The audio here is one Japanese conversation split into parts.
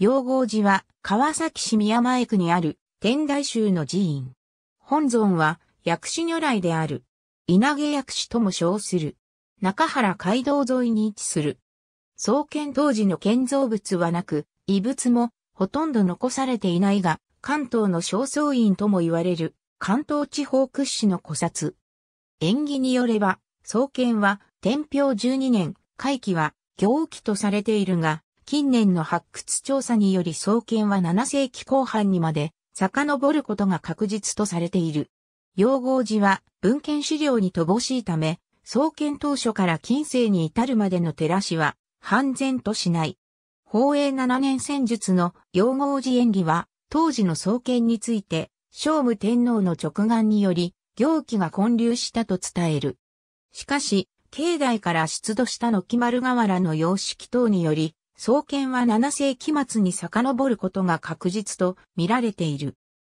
養合寺は川崎市宮前区にある天台宗の寺院。本尊は薬師如来である。稲毛薬師とも称する。中原街道沿いに位置する。創建当時の建造物はなく、遺物もほとんど残されていないが、関東の正倉院とも言われる関東地方屈指の古刹。縁起によれば、創建は天平12年、会期は行期とされているが、近年の発掘調査により創建は7世紀後半にまで遡ることが確実とされている。用合寺は文献資料に乏しいため、創建当初から近世に至るまでの寺氏は、半然としない。宝永7年戦術の用合寺演技は、当時の創建について、聖武天皇の直眼により、行基が混流したと伝える。しかし、境内から出土したの木丸瓦の様式等により、創建は7世紀末に遡ることが確実と見られている。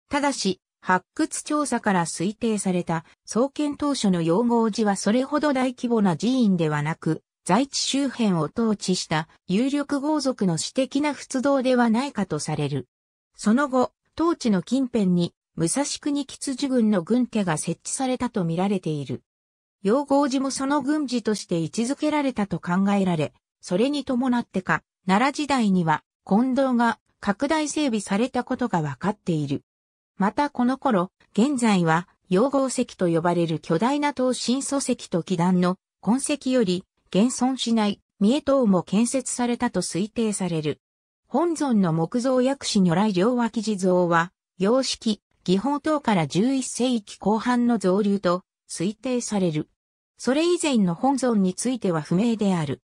ただし、発掘調査から推定された創建当初の養合寺はそれほど大規模な寺院ではなく、在地周辺を統治した有力豪族の私的な仏道ではないかとされる。その後、当地の近辺に武蔵国吉次軍の軍家が設置されたと見られている。養合寺もその軍事として位置づけられたと考えられ、それに伴ってか、奈良時代には、近道が拡大整備されたことが分かっている。またこの頃、現在は、養合石と呼ばれる巨大な東新礎石と祈壇の痕跡より、現存しない三重塔も建設されたと推定される。本尊の木造薬師如来両脇地蔵は、様式、技法等から11世紀後半の造流と推定される。それ以前の本尊については不明である。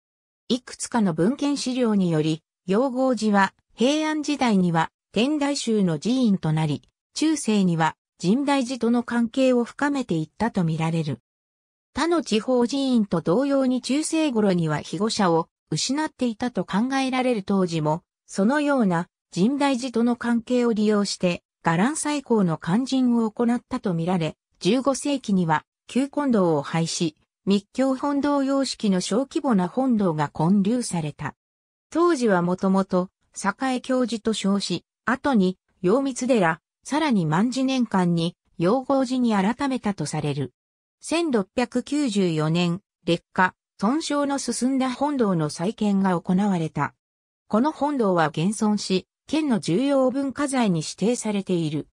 いくつかの文献資料により、陽合寺は平安時代には天台宗の寺院となり、中世には神代寺との関係を深めていったとみられる。他の地方寺院と同様に中世頃には被護者を失っていたと考えられる当時も、そのような神代寺との関係を利用して、伽藍最高の勧進を行ったとみられ、15世紀には旧金堂を廃止、密教本堂様式の小規模な本堂が建立された。当時はもともと、栄教授と称し、後に、陽光寺、さらに万事年間に、陽合寺に改めたとされる。1694年、劣化、損傷の進んだ本堂の再建が行われた。この本堂は現存し、県の重要文化財に指定されている。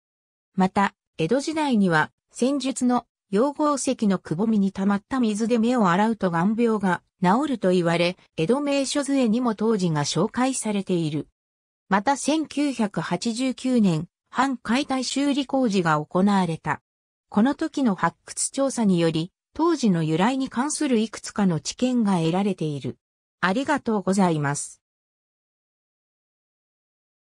また、江戸時代には、戦術の溶合石のくぼみに溜まった水で目を洗うと眼病が治ると言われ、江戸名所杖にも当時が紹介されている。また1989年、半解体修理工事が行われた。この時の発掘調査により、当時の由来に関するいくつかの知見が得られている。ありがとうございます。